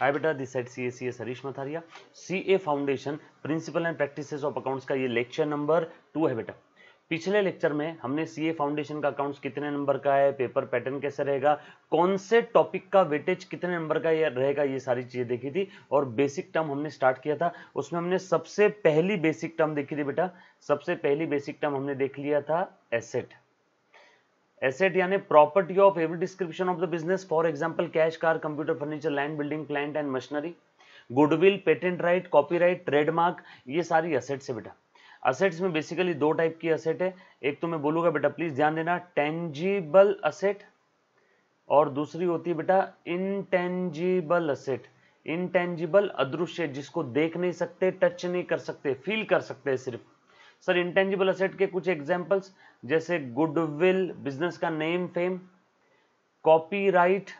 हाय बेटा this side C A C S Harish Mathariya C A foundation principle and practices of accounts का ये lecture number two है बेटा पिछले लेक्चर में हमने सी ए फाउंडेशन का अकाउंट्स कितने नंबर का है पेपर पैटर्न कैसे रहेगा कौन से टॉपिक का वेटेज कितने नंबर का ये रहेगा ये सारी चीज़ें देखी थी और बेसिक टर्म हमने स्टार्ट किया था उसमें हमने सबसे पहली बेसिक टर्म देखी थी बेटा सबसे पहली बेसिक टर्म हमने देख लिया था एसेट एसेट यानी property of every description of the business for example cash car computer furniture land building plant and machinery goodwill patent right copyright trademark ये सारी असेट्स है बेटा असेट्स में बेसिकली दो टाइप की असेट है एक तो मैं बोलूंगा बेटा प्लीज ध्यान देना टेंजिबल असेट और दूसरी होती है बेटा इनटेंजिबल असेट इनटेंजिबल अदृश्य जिसको देख नहीं सकते टच नहीं कर सकते फील कर सकते सिर्फ सर इंटेंजिबल असेट के कुछ एग्जाम्पल्स जैसे गुडविल बिजनेस का नेम फेम कॉपीराइट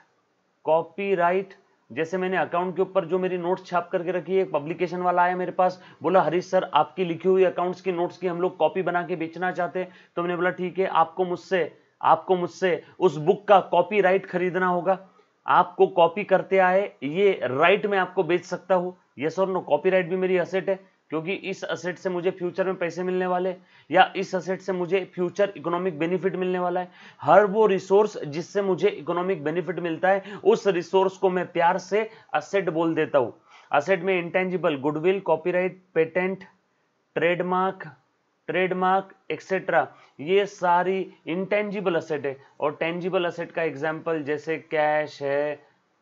कॉपीराइट जैसे मैंने अकाउंट के ऊपर जो मेरी नोट्स छाप करके रखी है एक पब्लिकेशन वाला आया मेरे पास बोला हरीश सर आपकी लिखी हुई अकाउंट्स की नोट्स की हम लोग कॉपी बना के बेचना चाहते हैं तो मैंने बोला ठीक है आपको मुझसे आपको मुझसे उस बुक का कॉपी खरीदना होगा आपको कॉपी करते आए ये राइट में आपको बेच सकता हूँ यस और नो कॉपी भी मेरी असेट है क्योंकि इस असेट से मुझे फ्यूचर में पैसे मिलने वाले या इस असेट से मुझे फ्यूचर इकोनॉमिक बेनिफिट मिलने वाला है हर वो रिसोर्स जिससे मुझे इकोनॉमिक बेनिफिट मिलता है उस रिसोर्स को मैं प्यार से असेट बोल देता हूँ असेट में intangible goodwill copyright patent trademark trademark etcetera ये सारी इंटेंजिबल असेट है और टेंजिबल असेट का एग्जाम्पल जैसे कैश है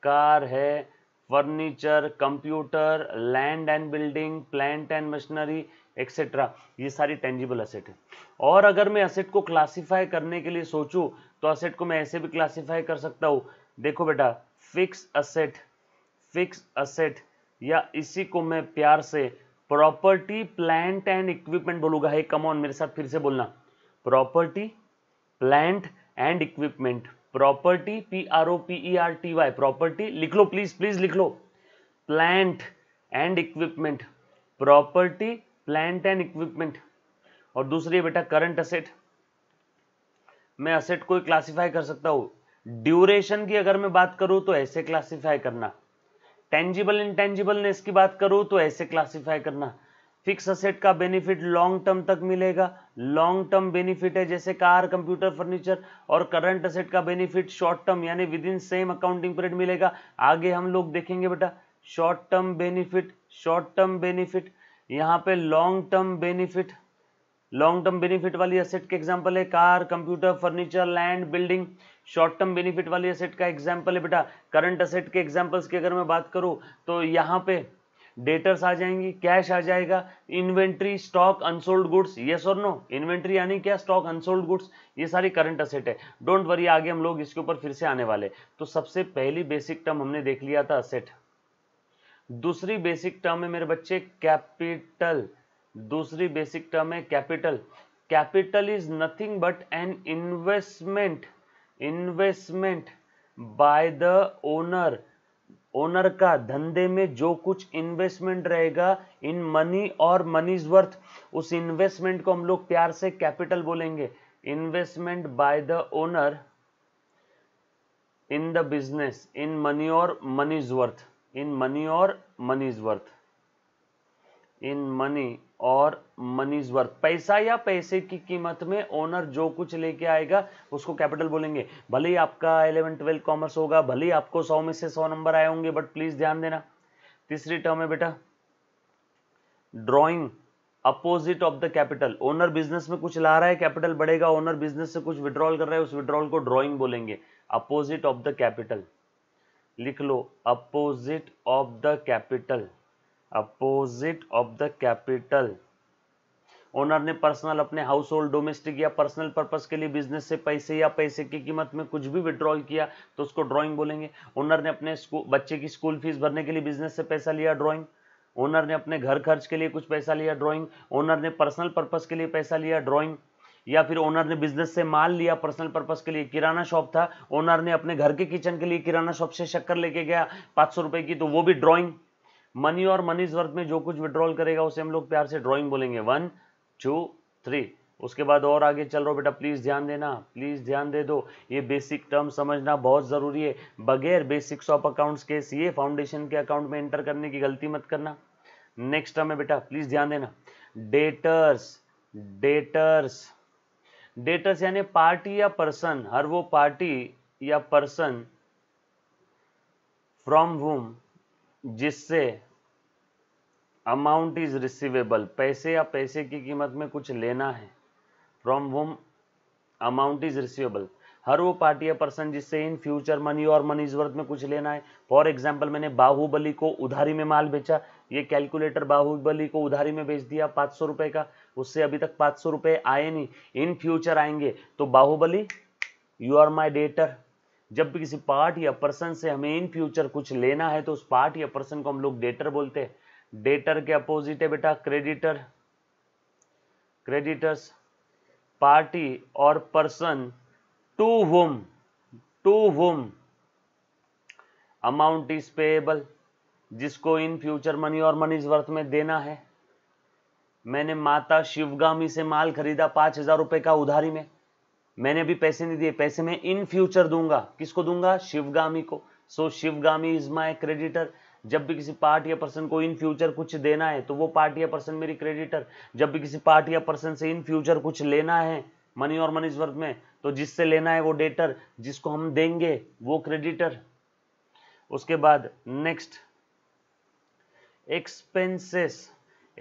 कार है furniture computer land and building plant and machinery etcetera ये सारी टेंजिबल असेट है और अगर मैं असेट को क्लासीफाई करने के लिए सोचू तो असेट को मैं ऐसे भी क्लासीफाई कर सकता हूँ देखो बेटा फिक्स असेट फिक्स असेट या इसी को मैं प्यार से प्रॉपर्टी प्लांट एंड इक्विपमेंट बोलूंगा कम ऑन मेरे साथ फिर से बोलना property plant and equipment property P R O P R T Y property लिख लो प्लीज प्लीज लिख लो plant and equipment property plant and equipment और दूसरी बेटा करंट असेट मैं असेट को क्लासिफाई कर सकता हूं ड्यूरेशन की अगर मैं बात करूं तो ऐसे क्लासिफाई करना टेंजिबल इनटेंजिबलनेस की बात करूं तो ऐसे क्लासिफाई करना फिक्स असेट का बेनिफिट लॉन्ग टर्म तक मिलेगा लॉन्ग टर्म बेनिफिट है जैसे कार कंप्यूटर फर्नीचर और करंट असेट का बेनिफिट शॉर्ट टर्म यानी within same accounting period मिलेगा आगे हम लोग देखेंगे बेटा short term benefit short term benefit यहाँ पे long term benefit long term benefit वाली असेट के एग्जाम्पल है car computer furniture land building short term benefit वाली असेट का एग्जाम्पल है बेटा करंट असेट के एग्जाम्पल्स की अगर मैं बात करूँ तो यहाँ पे डेटर्स आ जाएंगी कैश आ जाएगा इन्वेंट्री स्टॉक अनसोल्ड गुड्स ये और नो इन्वेंट्री यानी क्या स्टॉक अनसोल्ड गुड्स ये सारी करंट असेट है डोंट वरी आगे हम लोग इसके ऊपर फिर से आने वाले तो सबसे पहली बेसिक टर्म हमने देख लिया था असेट दूसरी बेसिक टर्म है मेरे बच्चे कैपिटल दूसरी बेसिक टर्म है capital capital is nothing but an investment investment by the owner owner का धंधे में जो कुछ इन्वेस्टमेंट रहेगा इन मनी और मनीज वर्थ उस इन्वेस्टमेंट को हम लोग प्यार से कैपिटल बोलेंगे investment by the owner in the business in money और मनीज वर्थ इन मनी और मनीज वर्थ इन मनी और मनीज वर्थ पैसा या पैसे की कीमत में ओनर जो कुछ लेके आएगा उसको कैपिटल बोलेंगे भले ही आपका इलेवन ट्वेल्व कॉमर्स होगा भले ही आपको सौ में से सौ नंबर आए होंगे बट प्लीज ध्यान देना तीसरी टर्म है बेटा drawing opposite of the capital owner business में कुछ ला रहा है कैपिटल बढ़ेगा ओनर बिजनेस से कुछ विड्रॉल कर रहा है उस विड्रॉल को ड्रॉइंग बोलेंगे अपोजिट ऑफ द कैपिटल लिख लो opposite of the capital opposite of the capital owner ने पर्सनल अपने हाउस होल्ड डोमेस्टिक या पर्सनल पर्पस के लिए बिजनेस से पैसे या पैसे की कीमत में कुछ भी विड्रॉल किया तो उसको ड्राइंग बोलेंगे ओनर ने अपने बच्चे की स्कूल फीस भरने के लिए बिजनेस से पैसा लिया ड्राइंग ओनर ने अपने घर खर्च के लिए कुछ पैसा लिया ड्रॉइंग ओनर ने पर्सनल पर्पज के लिए पैसा लिया ड्रॉइंग या फिर ओनर ने बिजनेस से माल लिया पर्सनल पर्पज के लिए किराना शॉप था ओनर ने अपने घर के किचन के लिए किराना शॉप से शक्कर लेके गया पाँच सौ रुपए की तो वो भी ड्रॉइंग मनी और मनीज वर्थ में जो कुछ विड्रॉल करेगा उसे हम लोग प्यार से ड्रॉइंग बोलेंगे वन टू थ्री उसके बाद और आगे चल रहा बेटा प्लीज़ ध्यान देना प्लीज़ ध्यान दे दो ये बेसिक टर्म समझना बहुत ज़रूरी है बगैर बेसिक्स ऑफ अकाउंट्स के सीए फाउंडेशन के अकाउंट में एंटर करने की गलती मत करना नेक्स्ट टर्म है बेटा प्लीज़ ध्यान देना डेटर्स डेटर्स डेटर्स यानी पार्टी या पर्सन हर वो पार्टी या पर्सन फ्रॉम वूम जिससे अमाउंट इज रिसीवेबल पैसे या पैसे की कीमत में कुछ लेना है from home amount is receivable हर वो पार्टी या पर्सन जिससे इन फ्यूचर मनी और मनी वर्थ में कुछ लेना है फॉर एग्जाम्पल मैंने बाहुबली को उधारी में माल बेचा ये कैलकुलेटर बाहुबली को उधारी में बेच दिया पाँच सौ रुपये का उससे अभी तक पाँच सौ रुपये आए नहीं इन फ्यूचर आएंगे तो Baahubali you are my debtor जब भी किसी पार्ट या पर्सन से हमें इन फ्यूचर कुछ लेना है तो उस पार्ट या पर्सन को हम लोग डेटर बोलते हैं डेटर के अपोजिट है बेटा क्रेडिटर क्रेडिटर्स पार्टी और person to whom to whom amount is payable जिसको इन फ्यूचर मनी और मनी वर्थ में देना है मैंने माता शिवगामी से माल खरीदा पांच हजार रुपए का उधारी में मैंने अभी पैसे नहीं दिए पैसे मैं इन फ्यूचर दूंगा किसको दूंगा शिवगामी को so Shivagami is my creditor जब भी किसी पार्ट या पर्सन को इन फ्यूचर कुछ देना है तो वो पार्ट या पर्सन मेरी क्रेडिटर जब भी किसी पार्ट या पर्सन से इन फ्यूचर कुछ लेना है मनी और मनी वर्थ में तो जिससे लेना है वो डेटर जिसको हम देंगे वो क्रेडिटर उसके बाद नेक्स्ट एक्सपेंसेस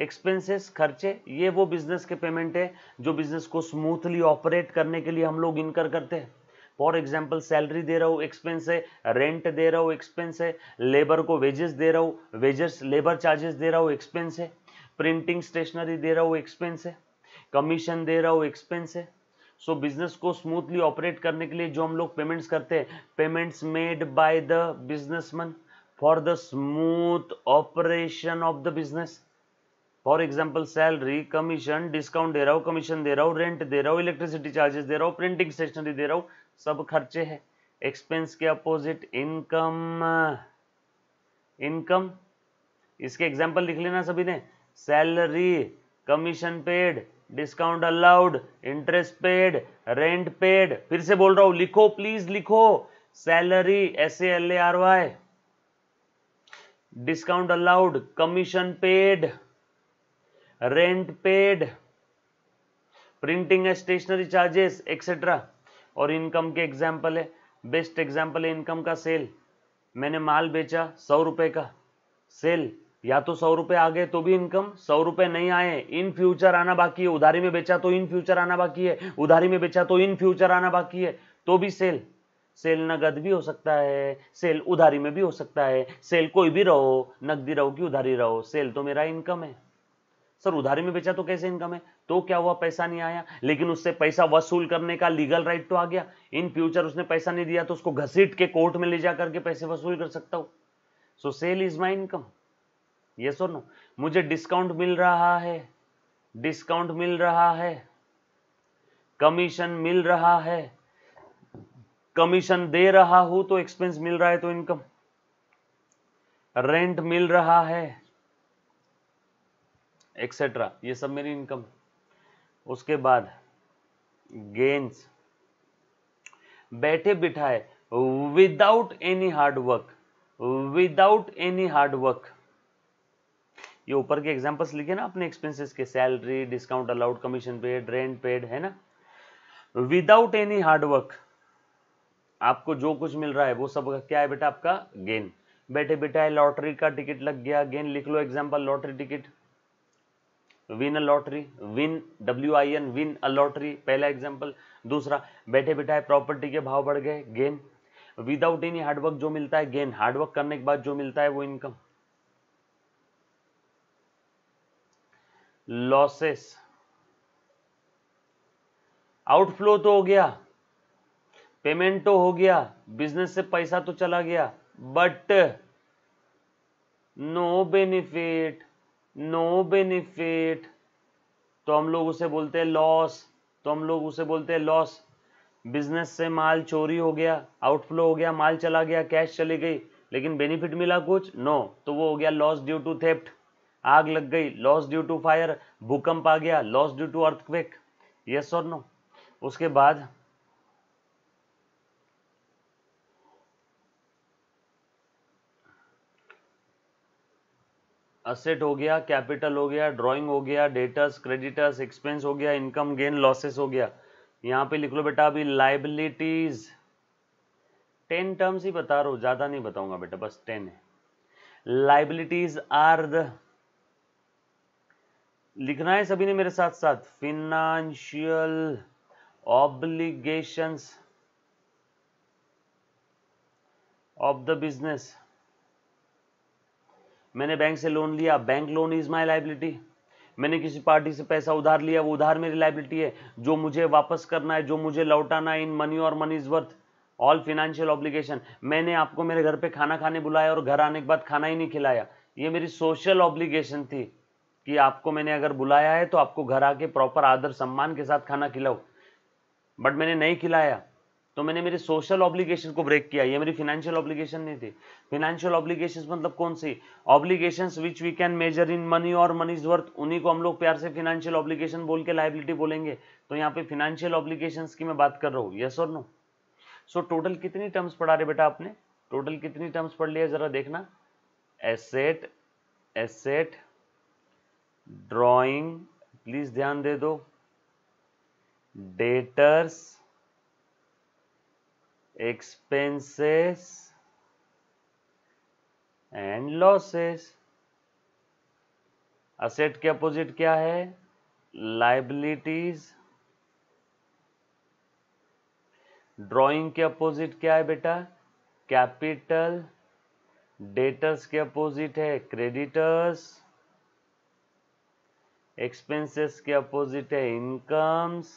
एक्सपेंसेस खर्चे ये वो बिजनेस के पेमेंट है जो बिजनेस को स्मूथली ऑपरेट करने के लिए हम लोग इनकर करते हैं फॉर एग्जाम्पल सैलरी दे रहा हूँ एक्सपेंस है रेंट दे रहा हूँ एक्सपेंस है लेबर को वेजेस दे रहा हूँ वेजेस लेबर चार्जेस दे रहा हूँ एक्सपेंस है प्रिंटिंग स्टेशनरी दे रहा हूँ एक्सपेंस है कमीशन दे रहा हूँ एक्सपेंस है सो so, बिजनेस को स्मूथली ऑपरेट करने के लिए जो हम लोग पेमेंट्स करते हैं payments made by the businessman for the smooth operation of the business for example salary commission discount दे रहा हूँ कमीशन दे रहा हूँ रेंट दे रहा हूँ इलेक्ट्रिसिटी चार्जेस दे रहा हूँ प्रिंटिंग स्टेशनरी दे रहा हूँ सब खर्चे हैं एक्सपेंस के अपोजिट इनकम इनकम इसके एग्जाम्पल लिख लेना सभी ने salary commission paid discount allowed interest paid rent paid फिर से बोल रहा हूं लिखो प्लीज लिखो salary S L R Y discount allowed commission paid rent paid printing and stationery charges etcetera और इनकम के एग्जाम्पल है बेस्ट एग्जाम्पल है इनकम का सेल मैंने माल बेचा सौ रुपए का सेल या तो सौ रुपए आ गए तो भी इनकम सौ रुपए नहीं आए इन फ्यूचर आना बाकी है उधारी में बेचा तो इन फ्यूचर आना बाकी है उधारी में बेचा तो इन फ्यूचर आना बाकी है तो भी सेल सेल नगद भी हो सकता है सेल उधारी में भी हो सकता है सेल कोई भी रहो नकदी रहो कि उधारी रहो सेल तो मेरा इनकम है सर उधारी में बेचा तो कैसे इनकम है तो क्या हुआ पैसा नहीं आया लेकिन उससे पैसा वसूल करने का लीगल राइट तो आ गया इन फ्यूचर उसने पैसा नहीं दिया तो उसको घसीट के कोर्ट में ले जा करके पैसे वसूल कर सकता हूं so sale is my income ये सो नो मुझे डिस्काउंट मिल रहा है डिस्काउंट मिल रहा है कमीशन मिल रहा है कमीशन दे रहा हूं तो एक्सपेंस मिल रहा है तो इनकम रेंट मिल रहा है एक्सेट्रा ये सब मेरी इनकम है उसके बाद गेंस बैठे बिठाए without any hard work without any hard work ये ऊपर के एग्जांपल्स लिखे ना अपने एक्सपेंसेस के salary discount allowed commission paid rent paid है ना विदाउट एनी हार्ड वर्क आपको जो कुछ मिल रहा है वो सब क्या है बेटा आपका गेन बैठे बैठा है लॉटरी का टिकट लग गया गेन लिख लो example lottery ticket win a lottery win W I N win a lottery पहला एग्जाम्पल दूसरा बैठे बिठाए प्रॉपर्टी के भाव बढ़ गए गेन विदाउट एनी हार्डवर्क जो मिलता है गेन हार्डवर्क करने के बाद जो मिलता है वो इनकम लॉसेस आउटफ्लो तो हो गया पेमेंट तो हो गया बिजनेस से पैसा तो चला गया but no benefit no benefit तो हम लोग उसे बोलते हैं लॉस तो हम लोग उसे बोलते हैं लॉस बिजनेस से माल चोरी हो गया आउटफ्लो हो गया माल चला गया कैश चली गई लेकिन बेनिफिट मिला कुछ नो तो वो हो गया लॉस ड्यू टू थेप्ट आग लग गई लॉस ड्यू टू फायर भूकंप आ गया loss due to earthquake yes और नो उसके बाद असेट हो गया कैपिटल हो गया ड्राइंग हो गया डेटर्स क्रेडिटर्स एक्सपेंस हो गया इनकम गेन लॉसेस हो गया यहाँ पे लिख लो बेटा अभी लाइबिलिटीज टेन टर्म्स ही बता रहा हूँ ज़्यादा नहीं बताऊंगा बेटा बस टेन है लाइबिलिटीज आर द लिखना है सभी ने मेरे साथ साथ financial obligations of the business मैंने बैंक से लोन लिया bank loan is my liability मैंने किसी पार्टी से पैसा उधार लिया वो उधार मेरी लाइबिलिटी है जो मुझे वापस करना है जो मुझे लौटाना है इन मनी और money is worth all financial obligation मैंने आपको मेरे घर पे खाना खाने बुलाया और घर आने के बाद खाना ही नहीं खिलाया ये मेरी सोशल ऑब्लिगेशन थी कि आपको मैंने अगर बुलाया है तो आपको घर आके प्रॉपर आदर सम्मान के साथ खाना खिलाओ बट मैंने नहीं खिलाया तो मैंने मेरे सोशल ऑब्लिगेशन को ब्रेक किया ये मेरी फाइनेंशियल ऑब्लिगेशन नहीं थी फाइनेंशियल ऑब्लिगेशन मतलब कौन सी obligation which we can measure in money और मनी इज वर्थ उन्हीं को हम लोग प्यार से फाइनेंशियल ऑब्लिगेशन बोल के लाइबिलिटी बोलेंगे तो यहाँ पे फाइनेंशियल ऑब्लिगेशन की मैं बात कर रहा हूँ यस और नो सो टोटल कितनी टर्म्स पढ़ा रहे बेटा आपने टोटल कितनी टर्म्स पढ़ लिया जरा देखना एसेट एसेट ड्रॉइंग प्लीज ध्यान दे दो debtors expenses and losses asset के अपोजिट क्या है लाइबिलिटीज ड्रॉइंग के अपोजिट क्या है बेटा कैपिटल डेटर्स के अपोजिट है क्रेडिटर्स एक्सपेंसेस के अपोजिट है इनकम्स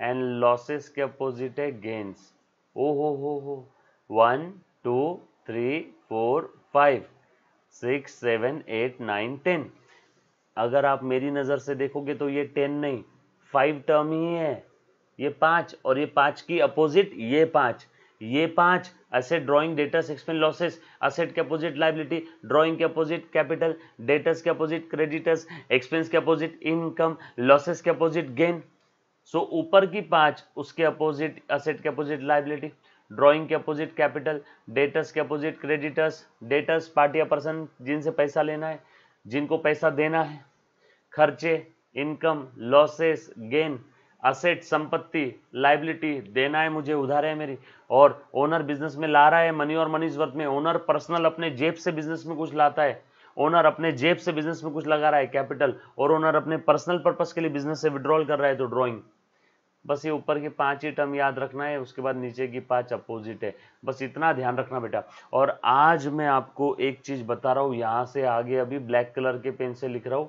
एंड लॉसेस के अपोजिट है गेंस ओ हो हो हो one two three four five six seven eight nine ten अगर आप मेरी नज़र से देखोगे तो ये टेन नहीं फाइव टर्म ही है ये पाँच और ये पाँच की अपोजिट ये पाँच ये पाँच asset drawing debtors expense losses asset के अपोजिट लाइबिलिटी ड्राइंग के अपोजिट कैपिटल डेटस के अपोजिट क्रेडिटर्स एक्सपेंस के अपोजिट इनकम लॉसेस के अपोजिट गेन सो ऊपर की पांच उसके अपोजिट असेट के अपोजिट लाइबिलिटी ड्रॉइंग के अपोजिट कैपिटल डेटस के अपोजिट क्रेडिटर्स डेटस पार्टी या पर्सन जिनसे पैसा लेना है जिनको पैसा देना है खर्चे इनकम लॉसेस गेन असेट संपत्ति लाइबिलिटी देना है मुझे उधार है मेरी और ओनर बिजनेस में ला रहा है मनी और मनी वर्थ में ओनर पर्सनल अपने जेब से बिजनेस में कुछ लाता है ओनर अपने जेब से बिजनेस में कुछ लगा रहा है कैपिटल और ओनर अपने पर्सनल पर्पज़ के लिए बिजनेस से विड्रॉल कर रहा है तो ड्रॉइंग बस ये ऊपर की पांच ही टर्म याद रखना है उसके बाद नीचे की पांच अपोजिट है बस इतना ध्यान रखना बेटा और आज मैं आपको एक चीज़ बता रहा हूं यहां से आगे अभी ब्लैक कलर के पेन से लिख रहा हूं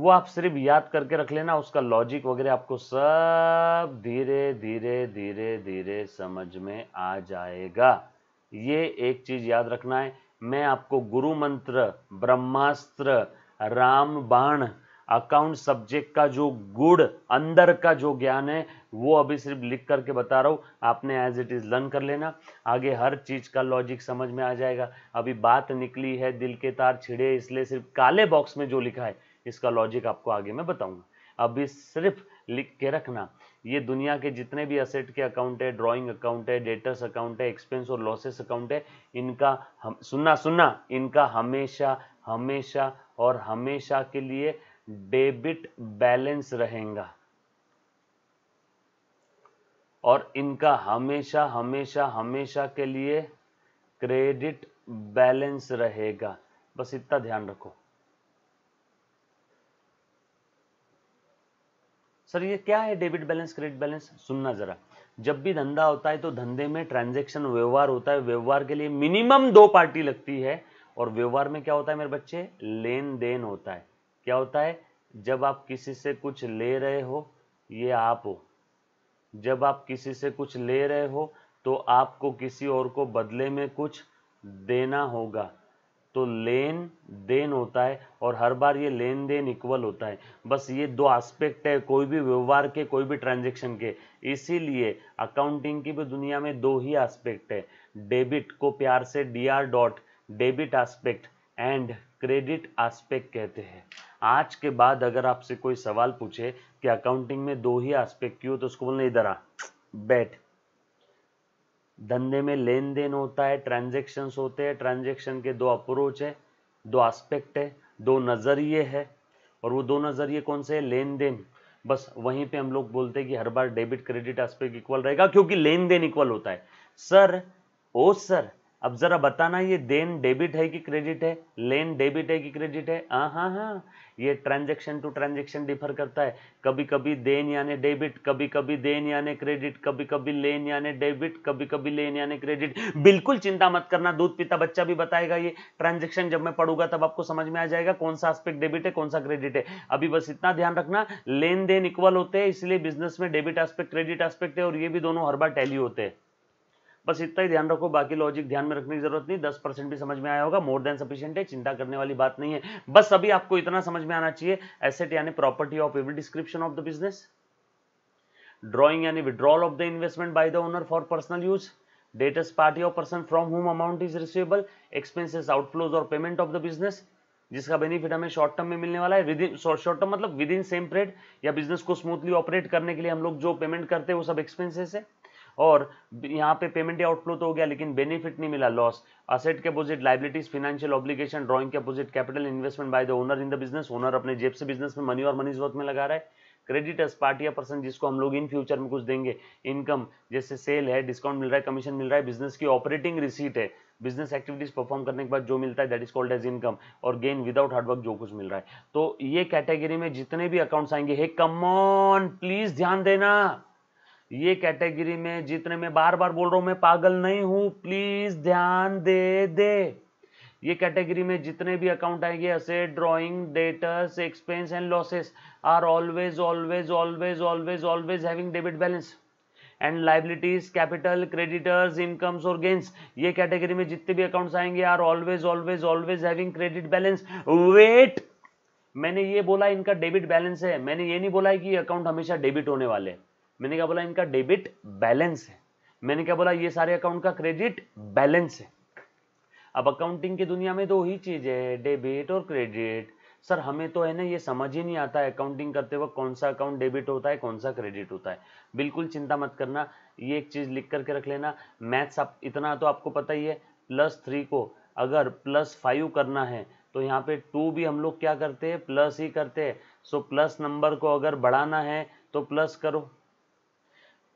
वो आप सिर्फ याद करके रख लेना उसका लॉजिक वगैरह आपको सब धीरे धीरे धीरे धीरे समझ में आ जाएगा ये एक चीज़ याद रखना है मैं आपको गुरु मंत्र ब्रह्मास्त्र राम बाण अकाउंट सब्जेक्ट का जो गुड अंदर का जो ज्ञान है वो अभी सिर्फ लिख करके बता रहा हूँ आपने एज इट इज़ लर्न कर लेना आगे हर चीज़ का लॉजिक समझ में आ जाएगा अभी बात निकली है दिल के तार छिड़े इसलिए सिर्फ काले बॉक्स में जो लिखा है इसका लॉजिक आपको आगे मैं बताऊँगा अभी सिर्फ लिख के रखना ये दुनिया के जितने भी असेट के अकाउंट है ड्रॉइंग अकाउंट है डेटर्स अकाउंट है एक्सपेंस और लॉसेस अकाउंट है इनका हम सुनना सुनना इनका हमेशा हमेशा और हमेशा के लिए डेबिट बैलेंस रहेगा और इनका हमेशा हमेशा हमेशा के लिए क्रेडिट बैलेंस रहेगा बस इतना ध्यान रखो सर ये क्या है डेबिट बैलेंस क्रेडिट बैलेंस सुनना जरा जब भी धंधा होता है तो धंधे में ट्रांजैक्शन व्यवहार होता है व्यवहार के लिए मिनिमम दो पार्टी लगती है और व्यवहार में क्या होता है मेरे बच्चे लेन देन होता है क्या होता है जब आप किसी से कुछ ले रहे हो ये आप हो जब आप किसी से कुछ ले रहे हो तो आपको किसी और को बदले में कुछ देना होगा तो लेन देन होता है और हर बार ये लेन देन इक्वल होता है बस ये दो एस्पेक्ट है कोई भी व्यवहार के कोई भी ट्रांजेक्शन के इसीलिए अकाउंटिंग की भी दुनिया में दो ही एस्पेक्ट है डेबिट को प्यार से D R dot debit aspect and credit aspect कहते हैं आज के बाद अगर आपसे कोई सवाल पूछे कि अकाउंटिंग में दो ही एस्पेक्ट क्यों तो उसको बोलने इधर आ बैठ धंधे में लेन देन होता है ट्रांजेक्शन होते हैं ट्रांजेक्शन के दो अप्रोच है दो एस्पेक्ट है दो नज़रिए है और वो दो नज़रिए कौन से है लेन देन बस वहीं पे हम लोग बोलते हैं कि हर बार डेबिट क्रेडिट एस्पेक्ट इक्वल रहेगा क्योंकि लेन देन इक्वल होता है सर ओ सर अब ज़रा बताना ये देन डेबिट है कि क्रेडिट है लेन डेबिट है कि क्रेडिट है हाँ हाँ हाँ ये ट्रांजेक्शन टू ट्रांजेक्शन डिफर करता है कभी कभी देन यानी डेबिट कभी कभी देन यानी क्रेडिट कभी कभी लेन यानी डेबिट कभी कभी लेन यानी क्रेडिट बिल्कुल चिंता मत करना दूध पिता बच्चा भी बताएगा ये ट्रांजेक्शन जब मैं पढ़ूंगा तब आपको समझ में आ जाएगा कौन सा आस्पेक्ट डेबिट है कौन सा क्रेडिट है अभी बस इतना ध्यान रखना लेन देन इक्वल होते हैं इसलिए बिजनेस में डेबिट आस्पेक्ट क्रेडिट आस्पेक्ट है और ये भी दोनों हर बार टैली होते हैं बस इतना ही ध्यान रखो बाकी लॉजिक ध्यान में रखने की जरूरत नहीं दस परसेंट भी समझ में आया होगा मोर देन सफिशियंट है चिंता करने वाली बात नहीं है बस अभी आपको इतना समझ में आना चाहिए एसेट यानी property of every description of the business drawing यानी withdrawal of the investment by the owner for personal use debtors party of person from home amount is receivable expenses outflows और पेमेंट ऑफ द बिजनेस जिसका benefit हमें short term में मिलने वाला है within short term मतलब within same period या business को स्मूथली ऑपरेट करने के लिए हम लोग जो पेमेंट करते हैं वो सब एक्सपेंसेस है और यहाँ पे पेमेंट या आउटफ्लो तो हो गया लेकिन बेनिफिट नहीं मिला लॉस असेट के opposite liabilities financial obligation drawing के opposite capital investment by the owner in the business owner अपने जेब से बिजनेस में मनी और मनी जरूरत में लगा रहा है क्रेडिटर्स पार्टी या पर्सन जिसको हम लोग इन फ्यूचर में कुछ देंगे इनकम जैसे सेल है डिस्काउंट मिल रहा है कमीशन मिल रहा है बिजनेस की ऑपरेटिंग रिसीट है बिजनेस एक्टिविटीज परफॉर्म करने के बाद जो मिलता है that is called as income और गेन विदाउट हार्डवर्क जो कुछ मिल रहा है तो ये कैटेगरी में जितने भी अकाउंट्स आएंगे हे कमॉन प्लीज ध्यान देना ये कैटेगरी में जितने मैं बार बार बोल रहा हूँ मैं पागल नहीं हूं प्लीज़ ध्यान दे दे ये कैटेगरी में जितने भी अकाउंट आएंगे ऐसे drawing debtors expense and losses are always always always always always having debit balance and liabilities capital creditors incomes और गेंस ये कैटेगरी में जितने भी अकाउंट्स आएंगे are always always always having credit balance wait मैंने ये बोला इनका डेबिट बैलेंस है मैंने ये नहीं बोला है कि अकाउंट हमेशा डेबिट होने वाले हैं मैंने क्या बोला इनका डेबिट बैलेंस है मैंने क्या बोला ये सारे अकाउंट का क्रेडिट बैलेंस है अब अकाउंटिंग की दुनिया में तो वही चीज़ है डेबिट और क्रेडिट सर हमें तो है ना ये समझ ही नहीं आता है अकाउंटिंग करते वक्त कौन सा अकाउंट डेबिट होता है कौन सा क्रेडिट होता है बिल्कुल चिंता मत करना ये एक चीज़ लिख करके रख लेना मैथ्स आप इतना तो आपको पता ही है प्लस थ्री को अगर प्लस फाइव करना है तो यहाँ पे टू भी हम लोग क्या करते हैं प्लस ही करते हैं सो प्लस नंबर को अगर बढ़ाना है तो प्लस करो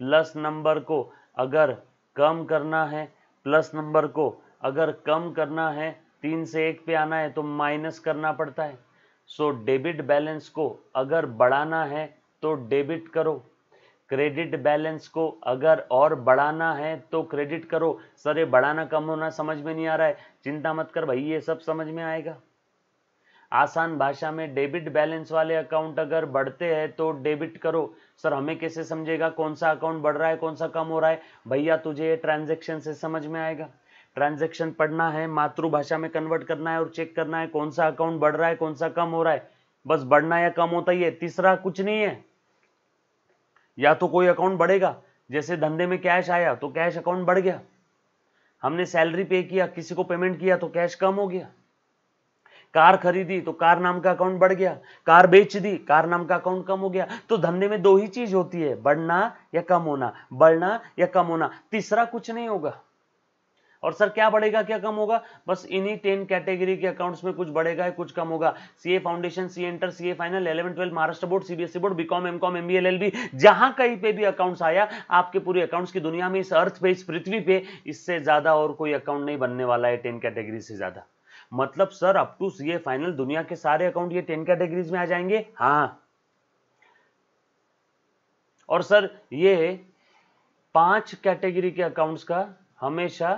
प्लस नंबर को अगर कम करना है प्लस नंबर को अगर कम करना है तीन से एक पे आना है तो माइनस करना पड़ता है सो डेबिट बैलेंस को अगर बढ़ाना है तो डेबिट करो क्रेडिट बैलेंस को अगर और बढ़ाना है तो क्रेडिट करो सर ये बढ़ाना कम होना समझ में नहीं आ रहा है चिंता मत कर भाई ये सब समझ में आएगा आसान भाषा में डेबिट बैलेंस वाले अकाउंट अगर बढ़ते हैं तो डेबिट करो सर हमें कैसे समझेगा कौन सा अकाउंट बढ़ रहा है कौन सा कम हो रहा है भैया तुझे ये ट्रांजेक्शन से समझ में आएगा ट्रांजेक्शन पढ़ना है मातृभाषा में कन्वर्ट करना है और चेक करना है कौन सा अकाउंट बढ़ रहा है कौन सा कम हो रहा है बस बढ़ना या कम होता ही है तीसरा कुछ नहीं है या तो कोई अकाउंट बढ़ेगा जैसे धंधे में कैश आया तो कैश अकाउंट बढ़ गया हमने सैलरी पे किया किसी को पेमेंट किया तो कैश कम हो गया कार खरीदी तो कार नाम का अकाउंट बढ़ गया कार बेच दी कार नाम का अकाउंट कम हो गया तो धंधे में दो ही चीज होती है बढ़ना या कम होना बढ़ना या कम होना तीसरा कुछ नहीं होगा और सर क्या बढ़ेगा क्या कम होगा बस इन्हीं टेन कैटेगरी के अकाउंट्स में कुछ बढ़ेगा या कुछ कम होगा CA foundation C inter CA final eleven twelve Maharashtra board CBSE board BCom MCom MB L L जहां कहीं पे भी अकाउंट्स आया आपके पूरे अकाउंट्स की दुनिया में इस अर्थ पे इस पृथ्वी पे इससे ज्यादा और कोई अकाउंट नहीं बनने वाला है टेन कैटेगरी से ज्यादा मतलब sir up to CA final दुनिया के सारे अकाउंट ये टेन कैटेगरीज में आ जाएंगे हाँ और सर ये पांच कैटेगरी के अकाउंट्स का हमेशा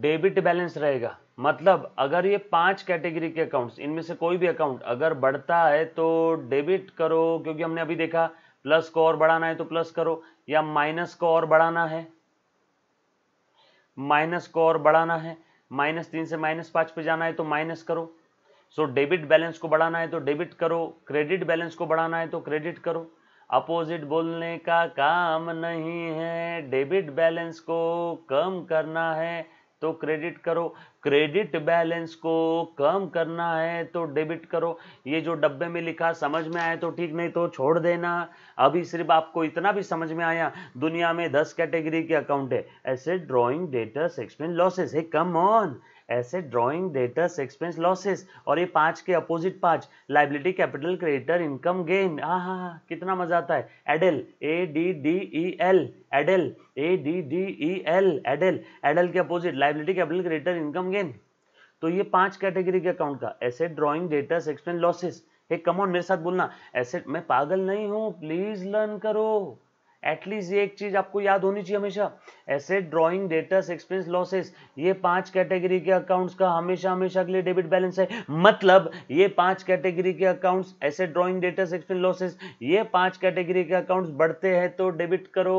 डेबिट बैलेंस रहेगा मतलब अगर ये पांच कैटेगरी के अकाउंट्स इनमें से कोई भी अकाउंट अगर बढ़ता है तो डेबिट करो क्योंकि हमने अभी देखा प्लस को और बढ़ाना है तो प्लस करो या माइनस को और बढ़ाना है माइनस को और बढ़ाना है माइनस तीन से माइनस पाँच पे जाना है तो माइनस करो सो डेबिट बैलेंस को बढ़ाना है तो डेबिट करो क्रेडिट बैलेंस को बढ़ाना है तो क्रेडिट करो अपोजिट बोलने का काम नहीं है डेबिट बैलेंस को कम करना है तो क्रेडिट करो क्रेडिट बैलेंस को कम करना है तो डेबिट करो ये जो डब्बे में लिखा समझ में आया तो ठीक नहीं तो छोड़ देना अभी सिर्फ आपको इतना भी समझ में आया दुनिया में दस कैटेगरी के अकाउंट है ऐसे ड्रॉइंग डेटर्स एक्सपेंस लॉसेस है कम ऑन ऐसे ड्रॉइंग डेटर्स एक्सपेंस लॉसेस और ये पांच के अपोजिट पांच liability capital creditor income gain हाँ हाँ हाँ कितना मजा आता है ADDEL A D D E L ADDEL A D D E L ADDEL ADDEL के opposite liability capital creditor income gain तो ये पांच कैटेगरी के अकाउंट का asset drawing debtors expense losses hey come on मेरे साथ बोलना एसेट मैं पागल नहीं हूं प्लीज लर्न करो एटलीस्ट ये एक चीज आपको याद होनी चाहिए हमेशा asset drawing debtors expense losses ये पांच कैटेगरी के अकाउंट्स का हमेशा हमेशा के लिए डेबिट बैलेंस है मतलब ये पांच कैटेगरी के accounts asset drawing debtors expense losses ये पांच कैटेगरी के अकाउंट्स बढ़ते हैं तो डेबिट करो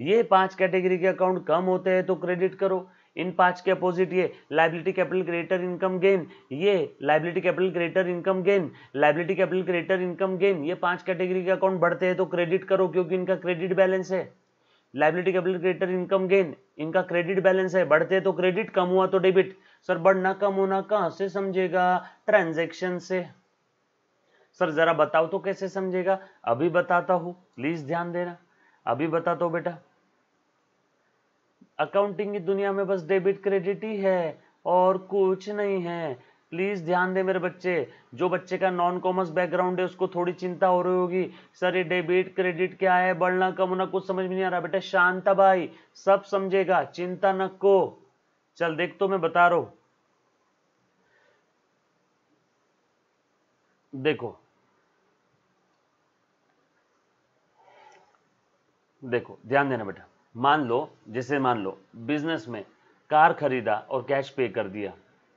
ये पांच कैटेगरी के अकाउंट कम होते हैं तो क्रेडिट करो इन पांच के अपोजिट ये liability capital creditor income gain ये liability capital creditor income gain liability capital creditor income gain ये पांच कैटेगरी के अकाउंट बढ़ते हैं तो क्रेडिट करो क्योंकि इनका क्रेडिट बैलेंस है liability capital creditor income gain इनका क्रेडिट बैलेंस है बढ़ते हैं तो क्रेडिट कम हुआ तो डेबिट सर बढ़ना कम होना कहाँ से समझेगा ट्रांजेक्शन से सर जरा बताओ तो कैसे समझेगा अभी बताता हूँ प्लीज ध्यान देना अभी बताता हूँ बेटा अकाउंटिंग की दुनिया में बस डेबिट क्रेडिट ही है और कुछ नहीं है प्लीज़ ध्यान दे मेरे बच्चे जो बच्चे का नॉन कॉमर्स बैकग्राउंड है उसको थोड़ी चिंता हो रही होगी सर ये डेबिट क्रेडिट क्या है बढ़ना कम होना कुछ समझ में नहीं आ रहा बेटा शांता भाई सब समझेगा चिंता न को चल देख तो मैं बता रहा हूं देखो देखो ध्यान देना बेटा मान लो जैसे मान लो बिजनेस में कार खरीदा और कैश पे कर दिया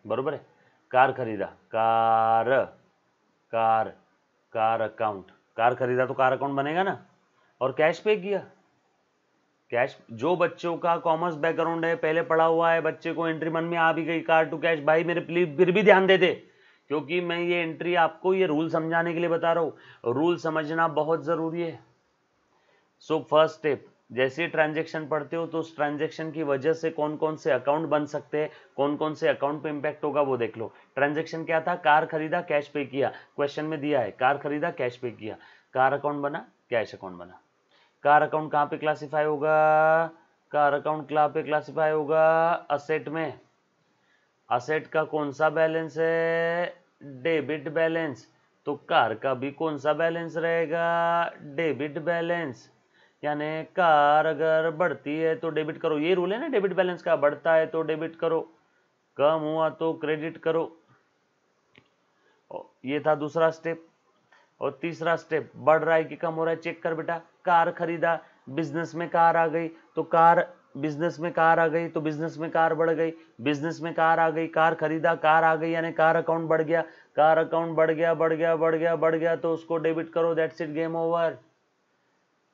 बरोबर है कार खरीदा car car car account car खरीदा तो कार अकाउंट बनेगा ना और कैश पे किया कैश जो बच्चों का कॉमर्स बैकग्राउंड है पहले पढ़ा हुआ है बच्चे को एंट्री मन में आ भी गई कार टू कैश भाई मेरे प्लीज फिर भी ध्यान दे दे क्योंकि मैं ये एंट्री आपको ये रूल समझाने के लिए बता रहा हूँ रूल समझना बहुत ज़रूरी है सो फर्स्ट स्टेप जैसे ट्रांजेक्शन पढ़ते हो तो उस ट्रांजेक्शन की वजह से कौन कौन से अकाउंट बन सकते हैं कौन कौन से अकाउंट पे इंपैक्ट होगा वो देख लो ट्रांजेक्शन क्या था कार खरीदा कैश पे किया क्वेश्चन में दिया है कार खरीदा कैश पे किया कार अकाउंट बना कैश अकाउंट बना कार अकाउंट कहाँ पे क्लासीफाई होगा कार अकाउंट कहाँ पे क्लासीफाई होगा असेट में असेट का कौन सा बैलेंस है डेबिट बैलेंस तो कार का भी कौन सा बैलेंस रहेगा डेबिट बैलेंस यानी कार अगर बढ़ती है तो डेबिट करो ये रूल है ना डेबिट बैलेंस का बढ़ता है तो डेबिट करो कम हुआ तो क्रेडिट करो ये था दूसरा स्टेप और तीसरा स्टेप बढ़ रहा है कि कम हो रहा है चेक कर बेटा कार खरीदा बिजनेस में कार आ गई तो कार बिजनेस में कार आ गई तो बिजनेस में कार बढ़ गई बिजनेस में कार आ गई कार खरीदा कार आ गई यानी कार अकाउंट बढ़ गया कार अकाउंट बढ़ गया बढ़ गया बढ़ गया बढ़ गया तो उसको डेबिट करो दैट्स इट गेम ओवर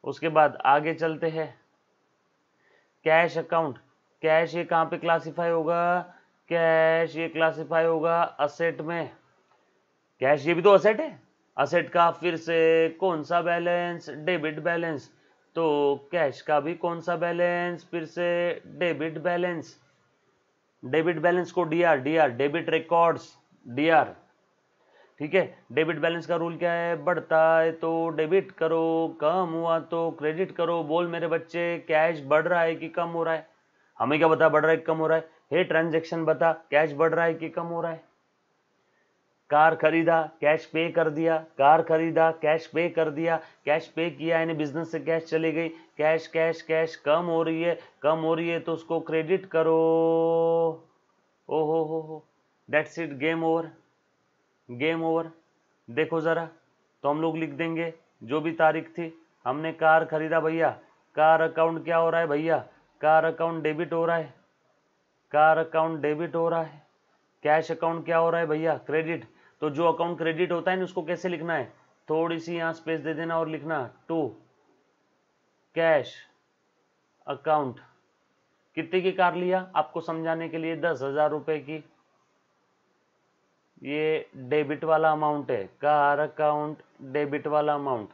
उसके बाद आगे चलते हैं कैश अकाउंट कैश ये कहाँ पे क्लासिफाई होगा कैश ये क्लासिफाई होगा असेट में कैश ये भी तो असेट है असेट का फिर से कौन सा बैलेंस डेबिट बैलेंस तो कैश का भी कौन सा बैलेंस फिर से डेबिट बैलेंस डेबिट बैलेंस को DR DR debit records DR ठीक है डेबिट बैलेंस का रूल क्या है बढ़ता है तो डेबिट करो कम हुआ तो क्रेडिट करो बोल मेरे बच्चे कैश बढ़ रहा है कि कम हो रहा है हमें क्या बता बढ़ रहा है कि कम हो रहा है हे ट्रांजेक्शन बता कैश बढ़ रहा है कि कम हो रहा है कार खरीदा कैश पे कर दिया कार खरीदा कैश पे कर दिया कैश पे किया यानी बिजनेस से कैश चली गई कैश कैश कैश कम हो रही है कम हो रही है तो उसको क्रेडिट करो ओ हो हो हो that's it game over game over देखो ज़रा तो हम लोग लिख देंगे जो भी तारीख थी हमने कार खरीदा भैया कार अकाउंट क्या हो रहा है भैया कार अकाउंट डेबिट हो रहा है कार अकाउंट डेबिट हो रहा है कैश अकाउंट क्या हो रहा है भैया क्रेडिट तो जो अकाउंट क्रेडिट होता है ना उसको कैसे लिखना है थोड़ी सी यहाँ स्पेस दे देना और लिखना टू कैश अकाउंट कितने की कार लिया आपको समझाने के लिए दस हज़ार रुपये की ये डेबिट वाला अमाउंट है कार अकाउंट डेबिट वाला अमाउंट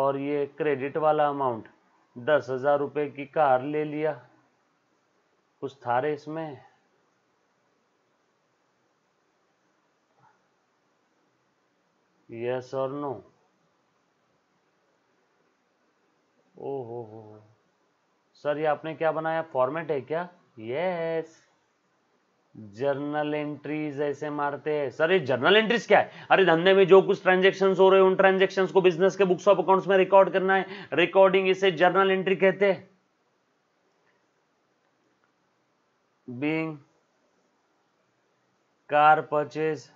और ये क्रेडिट वाला अमाउंट दस हज़ार रुपये की कार ले लिया कुछ था रे इसमें यस और नो ओ हो हो सर ये आपने क्या बनाया फॉर्मेट है क्या यस yes. जर्नल एंट्रीज ऐसे मारते हैं सर ये जर्नल एंट्रीज क्या है अरे धंधे में जो कुछ ट्रांजेक्शन हो रहे हैं उन ट्रांजेक्शन को बिजनेस के बुक्स ऑफ अकाउंट्स में रिकॉर्ड करना है रिकॉर्डिंग इसे जर्नल एंट्री कहते हैं बींग कार परचेज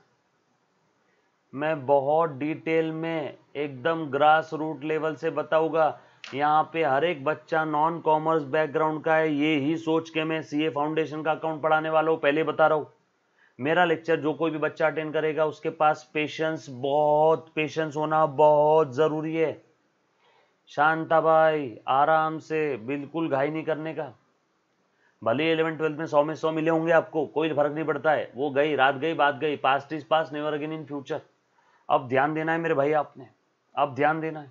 मैं बहुत डिटेल में एकदम ग्रास रूट लेवल से बताऊंगा यहाँ पे हर एक बच्चा नॉन कॉमर्स बैकग्राउंड का है ये ही सोच के मैं सीए फाउंडेशन का अकाउंट पढ़ाने वाला हूँ पहले बता रहा हूँ मेरा लेक्चर जो कोई भी बच्चा अटेंड करेगा उसके पास पेशेंस बहुत पेशेंस होना बहुत ज़रूरी है शांता भाई आराम से बिल्कुल घाई नहीं करने का भले इलेवन ट्वेल्थ में सौ में सौ मिले होंगे आपको कोई फर्क नहीं पड़ता है वो गई रात गई बात गई past is past never again in future अब ध्यान देना है मेरे भाई आपने अब ध्यान देना है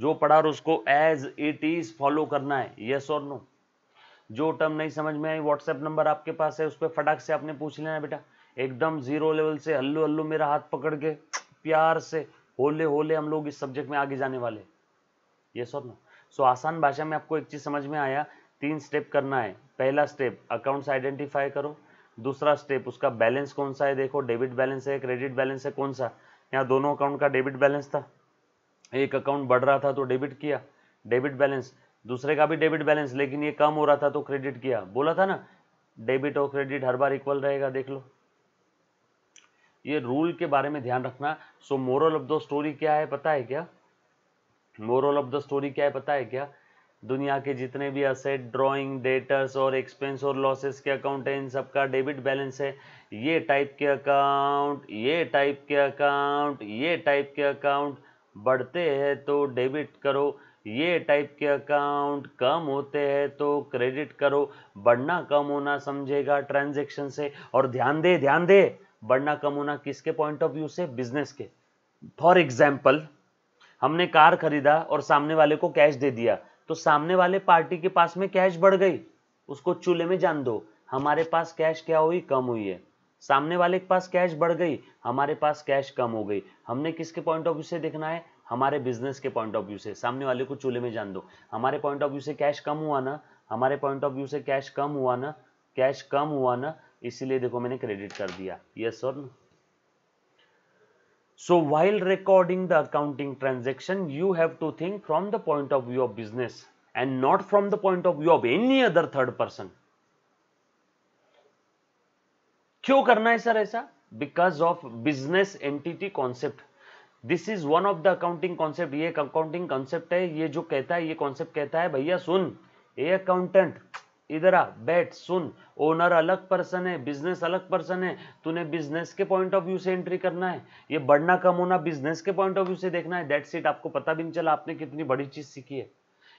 जो पढ़ा और उसको एज इट इज फॉलो करना है यस और नो जो टर्म नहीं समझ में आई व्हाट्सएप नंबर आपके पास है उस पर फटाक से आपने पूछ लेना बेटा एकदम जीरो लेवल से हल्लू हल्लू मेरा हाथ पकड़ के प्यार से होले होले हम लोग इस सब्जेक्ट में आगे जाने वाले ये सब ना सो आसान भाषा में आपको एक चीज़ समझ में आया तीन स्टेप करना है पहला स्टेप अकाउंट्स आइडेंटिफाई करो दूसरा स्टेप उसका बैलेंस कौन सा है देखो डेबिट बैलेंस है क्रेडिट बैलेंस है कौन सा यहाँ दोनों अकाउंट का डेबिट बैलेंस था एक अकाउंट बढ़ रहा था तो डेबिट किया डेबिट बैलेंस दूसरे का भी डेबिट बैलेंस लेकिन ये कम हो रहा था तो क्रेडिट किया बोला था ना डेबिट और क्रेडिट हर बार इक्वल रहेगा देख लो ये रूल के बारे में ध्यान रखना so moral of the story क्या है पता है क्या मोरल ऑफ द स्टोरी क्या है पता है क्या दुनिया के जितने भी असेट ड्राइंग डेटर्स और एक्सपेंस और लॉसेस के अकाउंट है इन सबका डेबिट बैलेंस है ये टाइप के अकाउंट ये टाइप के अकाउंट ये टाइप के अकाउंट बढ़ते हैं तो डेबिट करो ये टाइप के अकाउंट कम होते हैं तो क्रेडिट करो बढ़ना कम होना समझेगा ट्रांजेक्शन से और ध्यान दे ध्यान दे बढ़ना कम होना किसके पॉइंट ऑफ व्यू से बिजनेस के फॉर एग्जाम्पल हमने कार खरीदा और सामने वाले को कैश दे दिया तो सामने वाले पार्टी के पास में कैश बढ़ गई उसको चूल्हे में जान दो हमारे पास कैश क्या हुई कम हुई है सामने वाले के पास कैश बढ़ गई हमारे पास कैश कम हो गई हमने किसके पॉइंट ऑफ व्यू से देखना है हमारे बिजनेस के पॉइंट ऑफ व्यू से सामने वाले को चूल्हे में जान दो हमारे पॉइंट ऑफ व्यू से कैश कम हुआ ना हमारे पॉइंट ऑफ व्यू से कैश कम हुआ ना कैश कम हुआ ना इसीलिए देखो मैंने क्रेडिट कर दिया यस और so while recording the accounting transaction you have to think from the point of view of business and not from the point of view of any other third person क्यों करना है sir ऐसा because of business entity concept this is one of the accounting concept ये accounting concept है ये जो कहता है ये कॉन्सेप्ट कहता है भैया सुन ये अकाउंटेंट इधर आ बैठ सुन ओनर अलग पर्सन है बिजनेस अलग पर्सन है तूने बिजनेस के पॉइंट ऑफ व्यू से एंट्री करना है ये बढ़ना कम होना बिजनेस के पॉइंट ऑफ व्यू से देखना है दैट्स इट आपको पता भी नहीं चला आपने कितनी बड़ी चीज सीखी है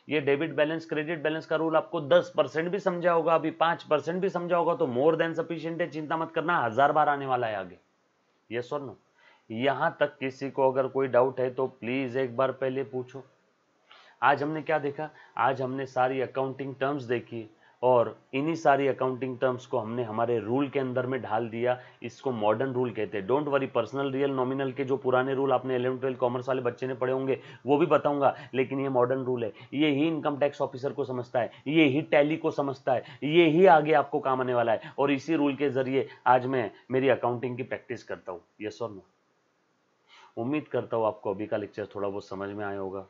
ये डेबिट बैलेंस क्रेडिट बैलेंस का रूल आपको 10 परसेंट भी समझा होगा अभी 5 परसेंट भी समझा होगा तो मोर देन सफिशियंट है चिंता मत करना हजार बार आने वाला है आगे ये और नो यहां तक किसी को अगर कोई डाउट है तो प्लीज़ एक बार पहले पूछो आज हमने क्या देखा आज हमने सारी अकाउंटिंग टर्म्स देखी और इन्हीं सारी अकाउंटिंग टर्म्स को हमने हमारे रूल के अंदर में ढाल दिया इसको मॉडर्न रूल कहते हैं don't worry personal real nominal के जो पुराने रूल आपने इलेवन ट्वेल्व कॉमर्स वाले बच्चे ने पढ़े होंगे वो भी बताऊंगा लेकिन ये मॉडर्न रूल है ये ही इनकम टैक्स ऑफिसर को समझता है ये ही टैली को समझता है ये ही आगे आपको काम आने वाला है और इसी रूल के जरिए आज मैं मेरी अकाउंटिंग की प्रैक्टिस करता हूँ यस और नो उम्मीद करता हूँ आपको अभी का लेक्चर थोड़ा बहुत समझ में आया होगा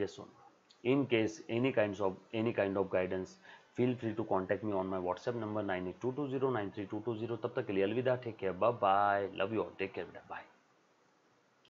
यस और no in case any kinds of any kind of guidance feel free to contact me on my whatsapp number 9822093220 tab tak ke liye alvida take care bye bye love you all take care bye bye